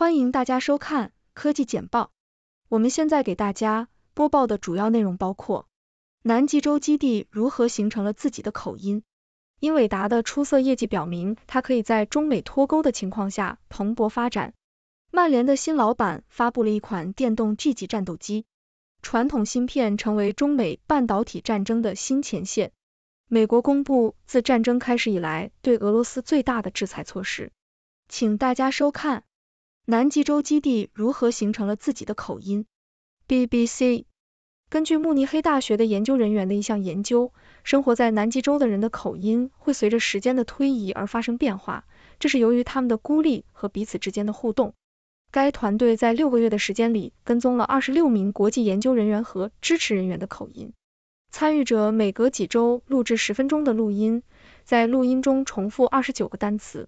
欢迎大家收看科技简报。我们现在给大家播报的主要内容包括：南极洲基地如何形成了自己的口音；英伟达的出色业绩表明它可以在中美脱钩的情况下蓬勃发展；曼联的新老板发布了一款电动 G 级战斗机；传统芯片成为中美半导体战争的新前线；美国公布自战争开始以来对俄罗斯最大的制裁措施。请大家收看。南极洲基地如何形成了自己的口音？BBC 根据慕尼黑大学的研究人员的一项研究，生活在南极洲的人的口音会随着时间的推移而发生变化，这是由于他们的孤立和彼此之间的互动。该团队在六个月的时间里跟踪了二十六名国际研究人员和支持人员的口音。参与者每隔几周录制十分钟的录音，在录音中重复二十九个单词。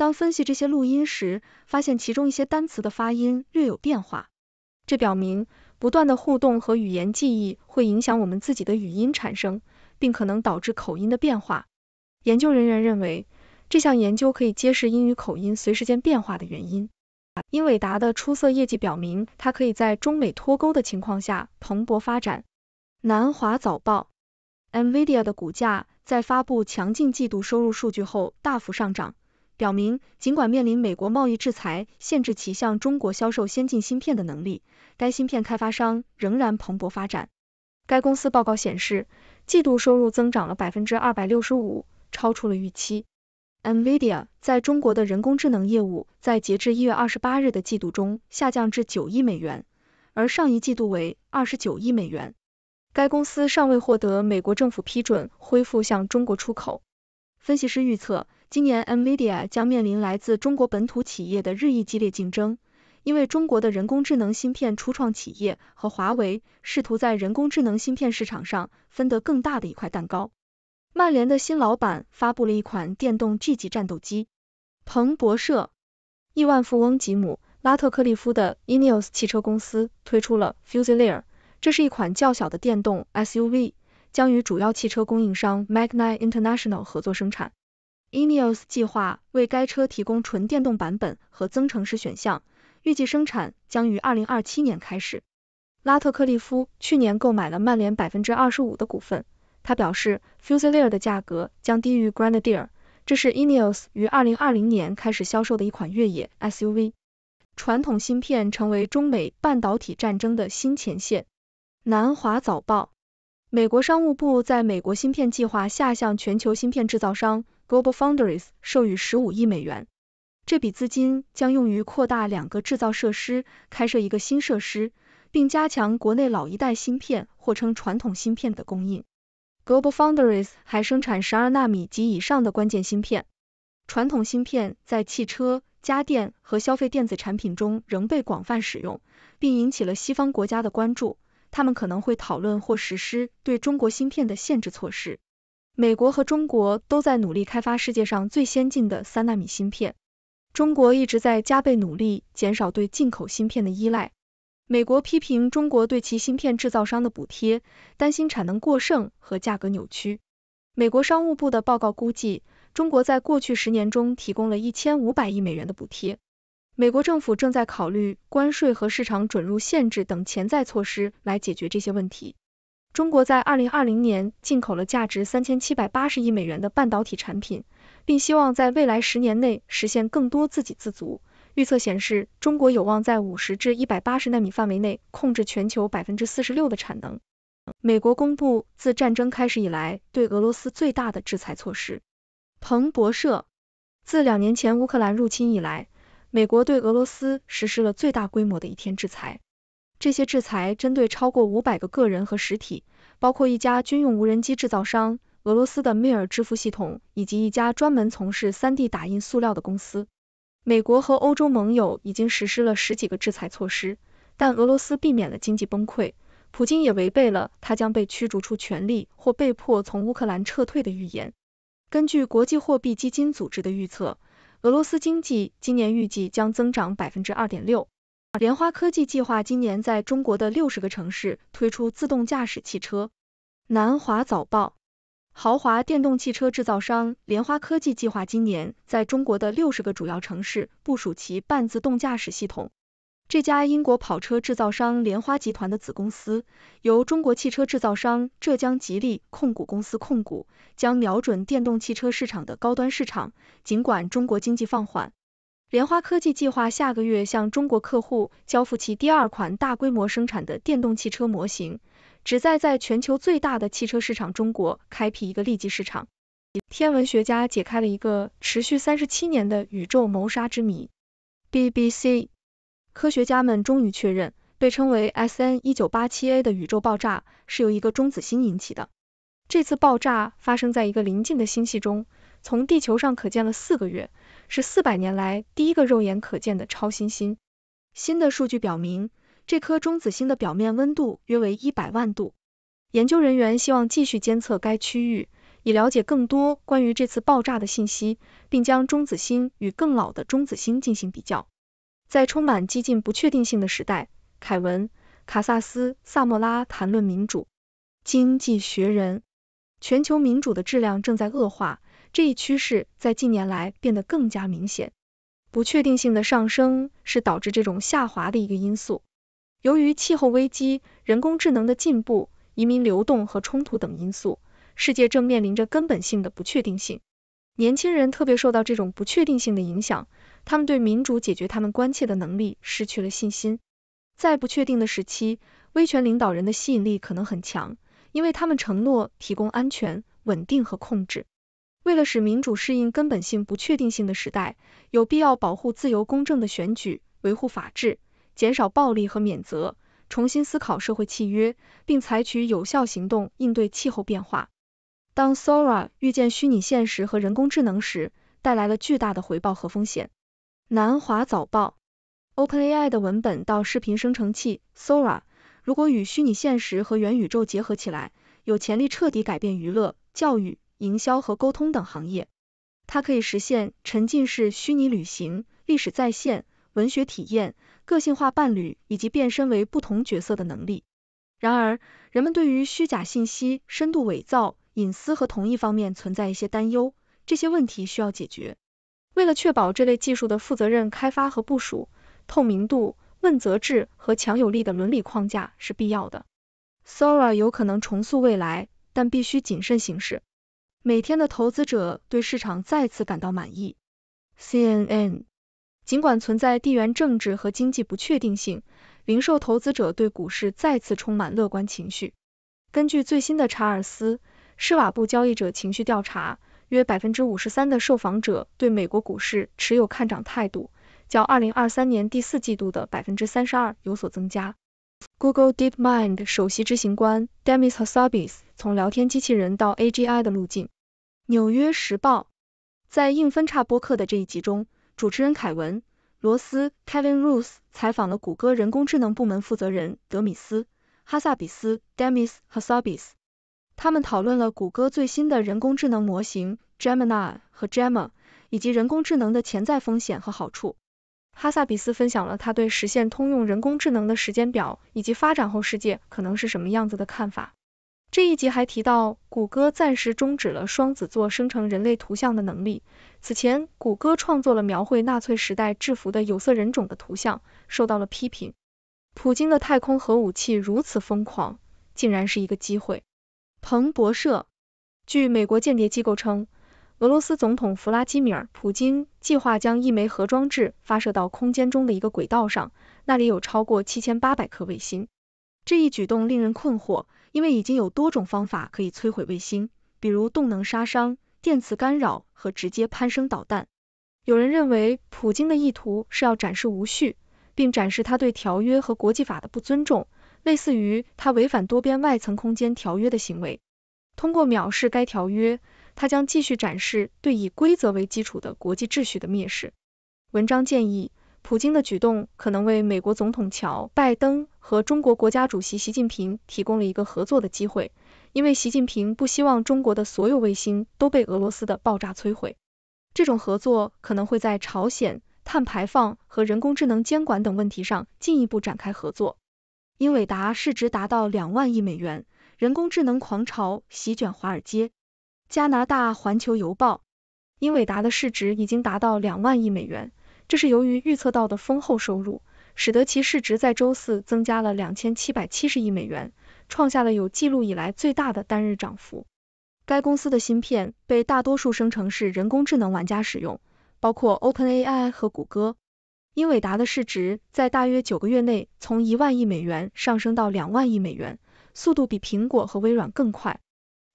当分析这些录音时，发现其中一些单词的发音略有变化，这表明不断的互动和语言记忆会影响我们自己的语音产生，并可能导致口音的变化。研究人员认为，这项研究可以揭示英语口音随时间变化的原因。英伟达的出色业绩表明，它可以在中美脱钩的情况下蓬勃发展。南华早报，NVIDIA 的股价在发布强劲季度收入数据后大幅上涨。表明，尽管面临美国贸易制裁，限制其向中国销售先进芯片的能力，该芯片开发商仍然蓬勃发展。该公司报告显示，季度收入增长了百分之二百六十五，超出了预期。NVIDIA 在中国的人工智能业务在截至一月二十八日的季度中下降至九亿美元，而上一季度为二十九亿美元。该公司尚未获得美国政府批准恢复向中国出口。分析师预测。今年，NVIDIA 将面临来自中国本土企业的日益激烈竞争，因为中国的人工智能芯片初创企业和华为试图在人工智能芯片市场上分得更大的一块蛋糕。曼联的新老板发布了一款电动 G 级战斗机。彭博社，亿万富翁吉姆·拉特克利夫的 Ineos 汽车公司推出了 Fusilier，这是一款较小的电动 SUV，将与主要汽车供应商 Magni International 合作生产。Ineos 计划为该车提供纯电动版本和增程式选项，预计生产将于二零二七年开始。拉特克利夫去年购买了曼联百分之二十五的股份，他表示，Fusilier 的价格将低于 g r e n a d i e r 这是 Ineos 于二零二零年开始销售的一款越野 SUV。传统芯片成为中美半导体战争的新前线。南华早报。美国商务部在美国芯片计划下向全球芯片制造商 Global Foundries 授予15亿美元，这笔资金将用于扩大两个制造设施、开设一个新设施，并加强国内老一代芯片（或称传统芯片）的供应。Global Foundries 还生产12纳米及以上的关键芯片。传统芯片在汽车、家电和消费电子产品中仍被广泛使用，并引起了西方国家的关注。他们可能会讨论或实施对中国芯片的限制措施。美国和中国都在努力开发世界上最先进的三纳米芯片。中国一直在加倍努力减少对进口芯片的依赖。美国批评中国对其芯片制造商的补贴，担心产能过剩和价格扭曲。美国商务部的报告估计，中国在过去十年中提供了一千五百亿美元的补贴。美国政府正在考虑关税和市场准入限制等潜在措施来解决这些问题。中国在二零二零年进口了价值三千七百八十亿美元的半导体产品，并希望在未来十年内实现更多自给自足。预测显示，中国有望在五十至一百八十纳米范围内控制全球百分之四十六的产能。美国公布自战争开始以来对俄罗斯最大的制裁措施。彭博社，自两年前乌克兰入侵以来。美国对俄罗斯实施了最大规模的一天制裁，这些制裁针对超过五百个个人和实体，包括一家军用无人机制造商、俄罗斯的 Mir 支付系统以及一家专门从事三 D 打印塑料的公司。美国和欧洲盟友已经实施了十几个制裁措施，但俄罗斯避免了经济崩溃，普京也违背了他将被驱逐出权力或被迫从乌克兰撤退的预言。根据国际货币基金组织的预测。俄罗斯经济今年预计将增长百分之二点六。莲花科技计划今年在中国的六十个城市推出自动驾驶汽车。南华早报，豪华电动汽车制造商莲花科技计划今年在中国的六十个主要城市部署其半自动驾驶系统。这家英国跑车制造商莲花集团的子公司由中国汽车制造商浙江吉利控股公司控股，将瞄准电动汽车市场的高端市场。尽管中国经济放缓，莲花科技计划下个月向中国客户交付其第二款大规模生产的电动汽车模型，旨在在全球最大的汽车市场中国开辟一个利基市场。天文学家解开了一个持续三十七年的宇宙谋杀之谜。BBC。科学家们终于确认，被称为 SN 1987A 的宇宙爆炸是由一个中子星引起的。这次爆炸发生在一个邻近的星系中，从地球上可见了四个月，是四百年来第一个肉眼可见的超新星。新的数据表明，这颗中子星的表面温度约为一百万度。研究人员希望继续监测该区域，以了解更多关于这次爆炸的信息，并将中子星与更老的中子星进行比较。在充满激进不确定性的时代，凯文·卡萨斯·萨莫拉谈论民主，《经济学人》：全球民主的质量正在恶化，这一趋势在近年来变得更加明显。不确定性的上升是导致这种下滑的一个因素。由于气候危机、人工智能的进步、移民流动和冲突等因素，世界正面临着根本性的不确定性。年轻人特别受到这种不确定性的影响。他们对民主解决他们关切的能力失去了信心。在不确定的时期，威权领导人的吸引力可能很强，因为他们承诺提供安全、稳定和控制。为了使民主适应根本性不确定性的时代，有必要保护自由、公正的选举，维护法治，减少暴力和免责，重新思考社会契约，并采取有效行动应对气候变化。当 Sora 遇见虚拟现实和人工智能时，带来了巨大的回报和风险。南华早报：OpenAI 的文本到视频生成器 Sora，如果与虚拟现实和元宇宙结合起来，有潜力彻底改变娱乐、教育、营销和沟通等行业。它可以实现沉浸式虚拟旅行、历史再现、文学体验、个性化伴侣以及变身为不同角色的能力。然而，人们对于虚假信息、深度伪造、隐私和同一方面存在一些担忧，这些问题需要解决。为了确保这类技术的负责任开发和部署，透明度、问责制和强有力的伦理框架是必要的。Sora 有可能重塑未来，但必须谨慎行事。每天的投资者对市场再次感到满意。CNN。尽管存在地缘政治和经济不确定性，零售投资者对股市再次充满乐观情绪。根据最新的查尔斯·施瓦布交易者情绪调查。约百分之五十三的受访者对美国股市持有看涨态度，较二零二三年第四季度的百分之三十二有所增加。Google DeepMind 首席执行官 Demis Hassabis 从聊天机器人到 AGI 的路径。纽约时报在硬分叉播客的这一集中，主持人凯文·罗斯 Kevin r o s 采访了谷歌人工智能部门负责人德米斯·哈萨比斯 Demis Hassabis。他们讨论了谷歌最新的人工智能模型 Gemini 和 Gemma，以及人工智能的潜在风险和好处。哈萨比斯分享了他对实现通用人工智能的时间表以及发展后世界可能是什么样子的看法。这一集还提到，谷歌暂时终止了双子座生成人类图像的能力。此前，谷歌创作了描绘纳粹时代制服的有色人种的图像，受到了批评。普京的太空核武器如此疯狂，竟然是一个机会。彭博社，据美国间谍机构称，俄罗斯总统弗拉基米尔·普京计划将一枚核装置发射到空间中的一个轨道上，那里有超过七千八百颗卫星。这一举动令人困惑，因为已经有多种方法可以摧毁卫星，比如动能杀伤、电磁干扰和直接攀升导弹。有人认为，普京的意图是要展示无序，并展示他对条约和国际法的不尊重。类似于他违反多边外层空间条约的行为，通过藐视该条约，他将继续展示对以规则为基础的国际秩序的蔑视。文章建议，普京的举动可能为美国总统乔拜登和中国国家主席习近平提供了一个合作的机会，因为习近平不希望中国的所有卫星都被俄罗斯的爆炸摧毁。这种合作可能会在朝鲜、碳排放和人工智能监管等问题上进一步展开合作。英伟达市值达到两万亿美元，人工智能狂潮席卷华尔街。加拿大环球邮报：英伟达的市值已经达到两万亿美元，这是由于预测到的丰厚收入，使得其市值在周四增加了两千七百七十亿美元，创下了有记录以来最大的单日涨幅。该公司的芯片被大多数生成式人工智能玩家使用，包括 OpenAI 和谷歌。英伟达的市值在大约九个月内从一万亿美元上升到两万亿美元，速度比苹果和微软更快。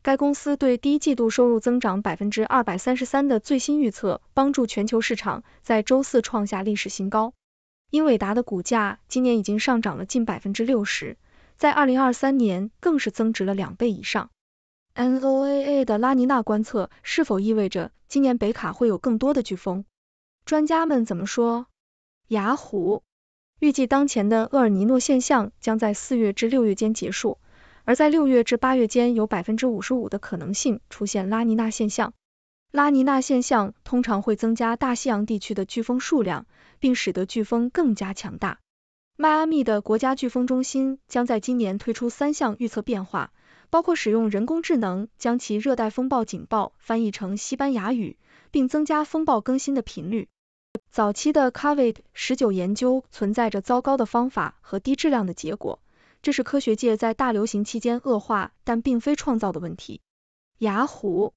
该公司对第一季度收入增长百分之二百三十三的最新预测，帮助全球市场在周四创下历史新高。英伟达的股价今年已经上涨了近百分之六十，在二零二三年更是增值了两倍以上。NOAA 的拉尼娜观测是否意味着今年北卡会有更多的飓风？专家们怎么说？雅虎预计，当前的厄尔尼诺现象将在四月至六月间结束，而在六月至八月间，有百分之五十五的可能性出现拉尼娜现象。拉尼娜现象通常会增加大西洋地区的飓风数量，并使得飓风更加强大。迈阿密的国家飓风中心将在今年推出三项预测变化，包括使用人工智能将其热带风暴警报翻译成西班牙语，并增加风暴更新的频率。早期的 COVID-19 研究存在着糟糕的方法和低质量的结果，这是科学界在大流行期间恶化，但并非创造的问题。雅虎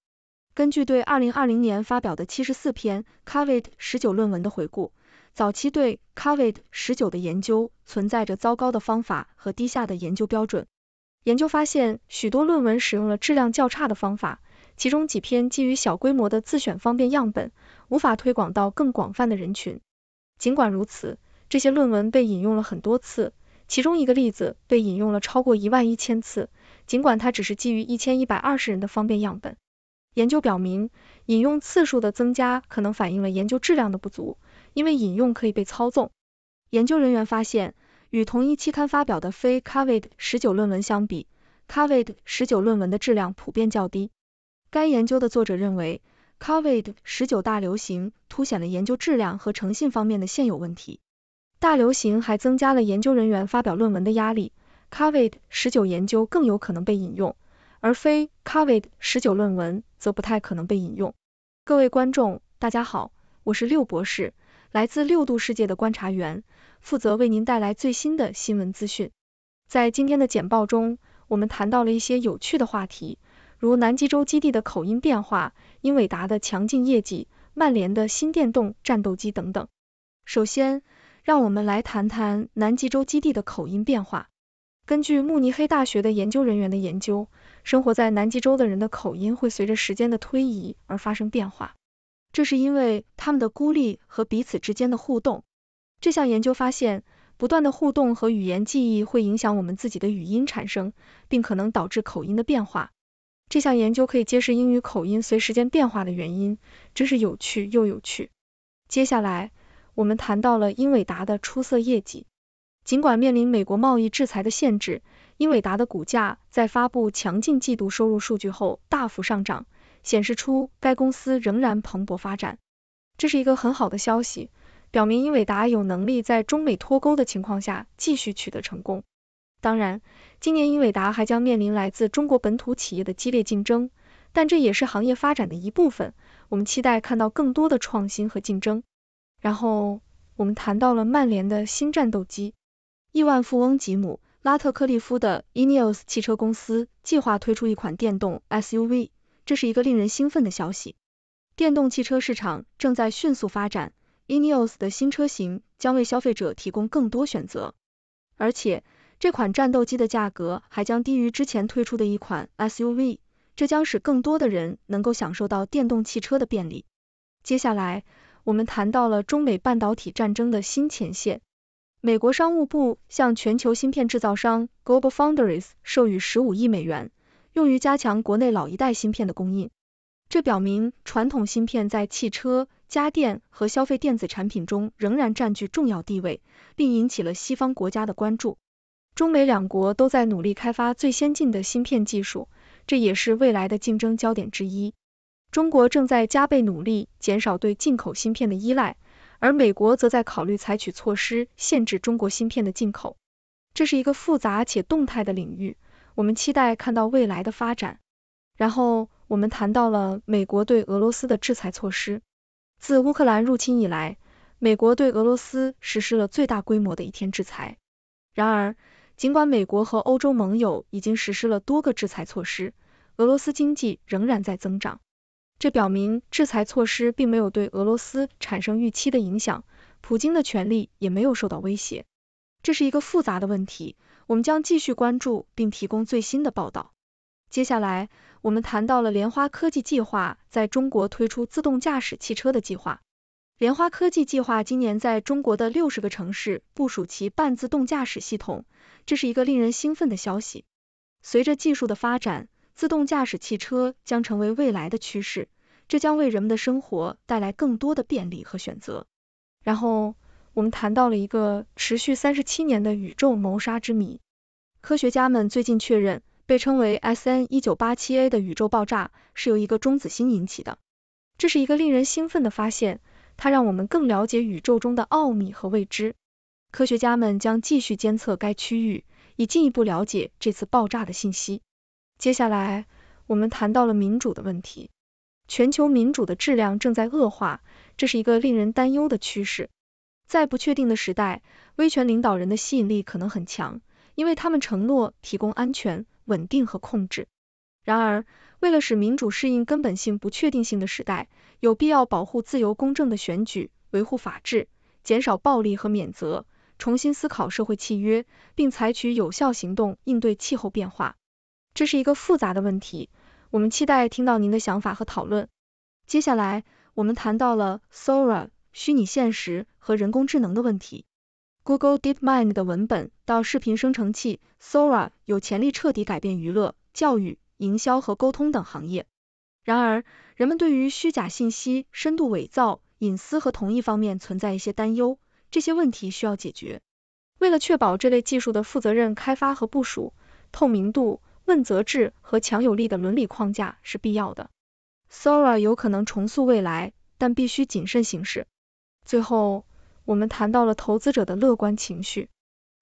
根据对2020年发表的74篇 COVID-19 论文的回顾，早期对 COVID-19 的研究存在着糟糕的方法和低下的研究标准。研究发现，许多论文使用了质量较差的方法。其中几篇基于小规模的自选方便样本，无法推广到更广泛的人群。尽管如此，这些论文被引用了很多次，其中一个例子被引用了超过一万一千次，尽管它只是基于一千一百二十人的方便样本。研究表明，引用次数的增加可能反映了研究质量的不足，因为引用可以被操纵。研究人员发现，与同一期刊发表的非 COVID 十九论文相比，COVID 十九论文的质量普遍较低。该研究的作者认为，Covid 十九大流行凸显了研究质量和诚信方面的现有问题。大流行还增加了研究人员发表论文的压力。Covid 十九研究更有可能被引用，而非 Covid 十九论文则不太可能被引用。各位观众，大家好，我是六博士，来自六度世界的观察员，负责为您带来最新的新闻资讯。在今天的简报中，我们谈到了一些有趣的话题。如南极洲基地的口音变化、英伟达的强劲业绩、曼联的新电动战斗机等等。首先，让我们来谈谈南极洲基地的口音变化。根据慕尼黑大学的研究人员的研究，生活在南极洲的人的口音会随着时间的推移而发生变化，这是因为他们的孤立和彼此之间的互动。这项研究发现，不断的互动和语言记忆会影响我们自己的语音产生，并可能导致口音的变化。这项研究可以揭示英语口音随时间变化的原因，真是有趣又有趣。接下来，我们谈到了英伟达的出色业绩，尽管面临美国贸易制裁的限制，英伟达的股价在发布强劲季度收入数据后大幅上涨，显示出该公司仍然蓬勃发展。这是一个很好的消息，表明英伟达有能力在中美脱钩的情况下继续取得成功。当然，今年英伟达还将面临来自中国本土企业的激烈竞争，但这也是行业发展的一部分。我们期待看到更多的创新和竞争。然后，我们谈到了曼联的新战斗机，亿万富翁吉姆·拉特克利夫的 Ineos 汽车公司计划推出一款电动 SUV，这是一个令人兴奋的消息。电动汽车市场正在迅速发展，Ineos 的新车型将为消费者提供更多选择，而且。这款战斗机的价格还将低于之前推出的一款 SUV，这将使更多的人能够享受到电动汽车的便利。接下来，我们谈到了中美半导体战争的新前线。美国商务部向全球芯片制造商 Global Foundries 授予十五亿美元，用于加强国内老一代芯片的供应。这表明传统芯片在汽车、家电和消费电子产品中仍然占据重要地位，并引起了西方国家的关注。中美两国都在努力开发最先进的芯片技术，这也是未来的竞争焦点之一。中国正在加倍努力减少对进口芯片的依赖，而美国则在考虑采取措施限制中国芯片的进口。这是一个复杂且动态的领域，我们期待看到未来的发展。然后我们谈到了美国对俄罗斯的制裁措施，自乌克兰入侵以来，美国对俄罗斯实施了最大规模的一天制裁。然而，尽管美国和欧洲盟友已经实施了多个制裁措施，俄罗斯经济仍然在增长。这表明制裁措施并没有对俄罗斯产生预期的影响，普京的权力也没有受到威胁。这是一个复杂的问题，我们将继续关注并提供最新的报道。接下来，我们谈到了莲花科技计划在中国推出自动驾驶汽车的计划。莲花科技计划今年在中国的六十个城市部署其半自动驾驶系统，这是一个令人兴奋的消息。随着技术的发展，自动驾驶汽车将成为未来的趋势，这将为人们的生活带来更多的便利和选择。然后，我们谈到了一个持续三十七年的宇宙谋杀之谜，科学家们最近确认被称为 SN 一九八七 A 的宇宙爆炸是由一个中子星引起的，这是一个令人兴奋的发现。它让我们更了解宇宙中的奥秘和未知。科学家们将继续监测该区域，以进一步了解这次爆炸的信息。接下来，我们谈到了民主的问题。全球民主的质量正在恶化，这是一个令人担忧的趋势。在不确定的时代，威权领导人的吸引力可能很强，因为他们承诺提供安全、稳定和控制。然而，为了使民主适应根本性不确定性的时代，有必要保护自由公正的选举，维护法治，减少暴力和免责，重新思考社会契约，并采取有效行动应对气候变化。这是一个复杂的问题，我们期待听到您的想法和讨论。接下来，我们谈到了 Sora 虚拟现实和人工智能的问题。Google DeepMind 的文本到视频生成器 Sora 有潜力彻底改变娱乐、教育。营销和沟通等行业。然而，人们对于虚假信息、深度伪造、隐私和同意方面存在一些担忧，这些问题需要解决。为了确保这类技术的负责任开发和部署，透明度、问责制和强有力的伦理框架是必要的。Sora 有可能重塑未来，但必须谨慎行事。最后，我们谈到了投资者的乐观情绪，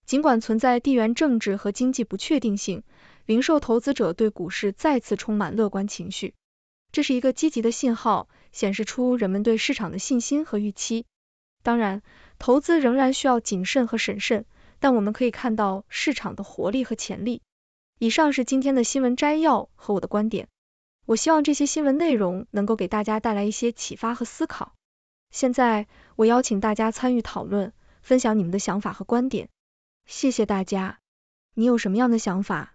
尽管存在地缘政治和经济不确定性。零售投资者对股市再次充满乐观情绪，这是一个积极的信号，显示出人们对市场的信心和预期。当然，投资仍然需要谨慎和审慎，但我们可以看到市场的活力和潜力。以上是今天的新闻摘要和我的观点，我希望这些新闻内容能够给大家带来一些启发和思考。现在，我邀请大家参与讨论，分享你们的想法和观点。谢谢大家。你有什么样的想法？